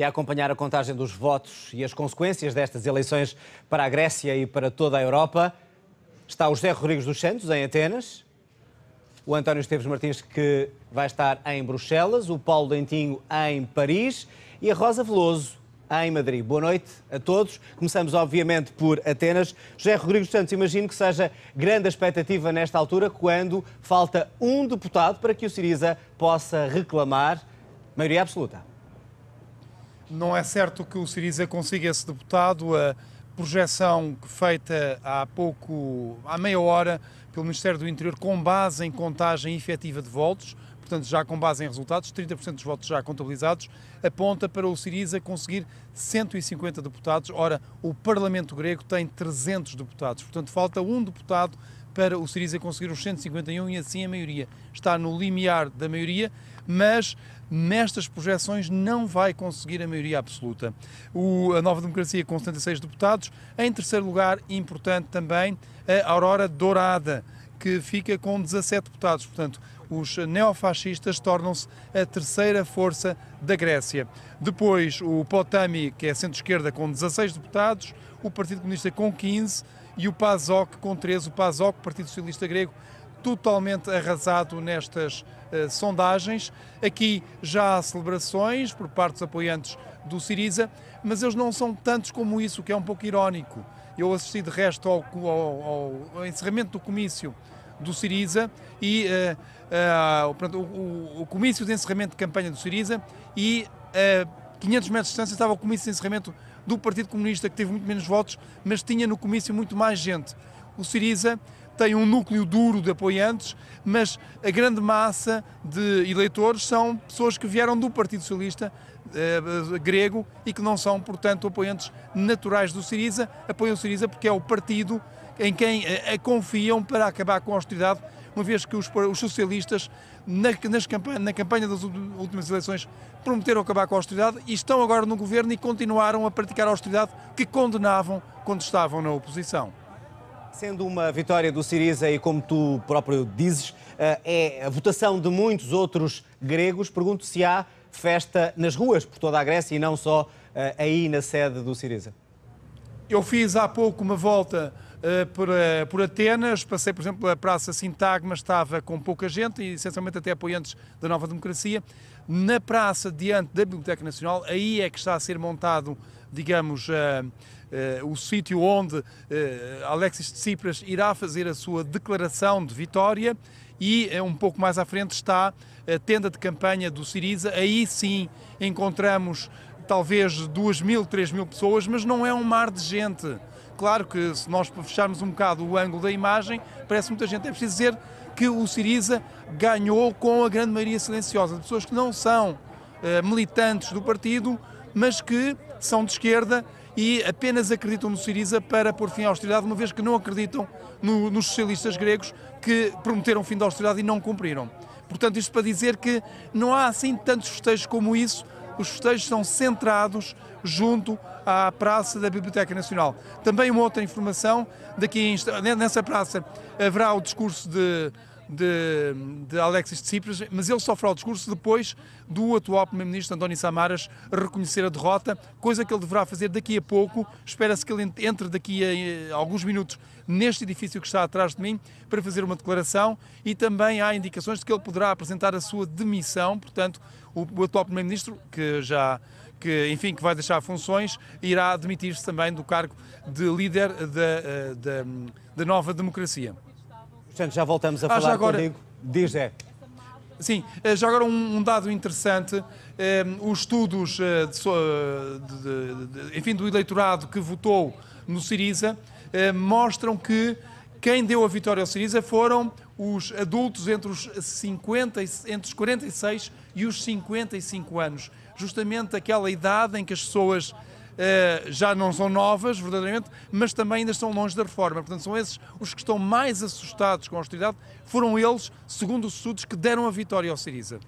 e a acompanhar a contagem dos votos e as consequências destas eleições para a Grécia e para toda a Europa, está o José Rodrigues dos Santos, em Atenas, o António Esteves Martins, que vai estar em Bruxelas, o Paulo Dentinho em Paris e a Rosa Veloso em Madrid. Boa noite a todos. Começamos, obviamente, por Atenas. José Rodrigues dos Santos, imagino que seja grande expectativa nesta altura, quando falta um deputado para que o Siriza possa reclamar maioria absoluta. Não é certo que o Siriza consiga esse deputado. A projeção feita há pouco, há meia hora, pelo Ministério do Interior, com base em contagem efetiva de votos, portanto, já com base em resultados, 30% dos votos já contabilizados, aponta para o Siriza conseguir 150 deputados. Ora, o Parlamento grego tem 300 deputados, portanto, falta um deputado para o Siriza conseguir os 151 e assim a maioria. Está no limiar da maioria, mas nestas projeções não vai conseguir a maioria absoluta. O, a Nova Democracia com 76 deputados. Em terceiro lugar, importante também, a Aurora Dourada, que fica com 17 deputados. Portanto, os neofascistas tornam-se a terceira força da Grécia. Depois, o Potami, que é centro-esquerda, com 16 deputados, o Partido Comunista com 15 e o PASOK com 13. O PASOK, Partido Socialista Grego, totalmente arrasado nestas uh, sondagens. Aqui já há celebrações por parte dos apoiantes do Siriza, mas eles não são tantos como isso, o que é um pouco irónico. Eu assisti de resto ao, ao, ao encerramento do comício do Siriza e uh, uh, pronto, o, o, comício de encerramento de campanha do Siriza e a uh, 500 metros de distância estava o comício de encerramento do Partido Comunista, que teve muito menos votos, mas tinha no comício muito mais gente. O Siriza tem um núcleo duro de apoiantes, mas a grande massa de eleitores são pessoas que vieram do Partido Socialista eh, grego e que não são, portanto, apoiantes naturais do Siriza, apoiam o Siriza porque é o partido em quem eh, confiam para acabar com a austeridade, uma vez que os, os socialistas, na, campanha, na campanha das últimas eleições, prometeram acabar com a austeridade e estão agora no governo e continuaram a praticar a austeridade que condenavam quando estavam na oposição. Sendo uma vitória do Siriza e como tu próprio dizes, eh, é a votação de muitos outros gregos, pergunto se há festa nas ruas por toda a Grécia e não só eh, aí na sede do Siriza. Eu fiz há pouco uma volta Uh, por, uh, por, Atenas, passei, por exemplo, pela Praça Sintagma, estava com pouca gente, e essencialmente até apoiantes da Nova Democracia. Na praça, diante da Biblioteca Nacional, aí é que está a ser montado digamos, eh, eh, o sítio onde eh, Alexis Tsipras irá fazer a sua declaração de vitória e um pouco mais à frente está a tenda de campanha do Siriza. Aí sim encontramos talvez 2 mil, 3 mil pessoas, mas não é um mar de gente. Claro que se nós fecharmos um bocado o ângulo da imagem, parece muita gente. É preciso dizer que o Siriza ganhou com a grande maioria silenciosa de pessoas que não são militantes do partido, mas que são de esquerda e apenas acreditam no Siriza para pôr fim à austeridade, uma vez que não acreditam no, nos socialistas gregos que prometeram o fim da austeridade e não cumpriram. Portanto, isto para dizer que não há assim tantos festejos como isso, os festejos são centrados junto à Praça da Biblioteca Nacional. Também uma outra informação, daqui nessa praça haverá o discurso de de, de Alexis Tsipras, mas ele sofre ao discurso depois do atual Primeiro-Ministro António Samaras reconhecer a derrota, coisa que ele deverá fazer daqui a pouco. Espera-se que ele entre daqui a eh, alguns minutos neste edifício que está atrás de mim para fazer uma declaração e também há indicações de que ele poderá apresentar a sua demissão, portanto, o, o atual Primeiro-Ministro, que já que, enfim, que vai deixar funções, irá demitir-se também do cargo de líder da, eh, da, da nova democracia. Portanto, já voltamos a ah, falar agora... contigo. Diz, é. Sim, eh, já agora um, dado interessante. Eh, os estudos, eh, de, de, de, enfim, do eleitorado que votou no Siriza mostram que quem deu a vitória ao Siriza foram os adultos entre os, 50, entre os 46 e os 55 anos. Justamente aquela idade em que as pessoas eh, já não são novas, verdadeiramente, mas também ainda estão longe da reforma. Portanto, são esses os que estão mais assustados com a austeridade, foram eles, segundo os estudos, que deram a vitória ao Siriza.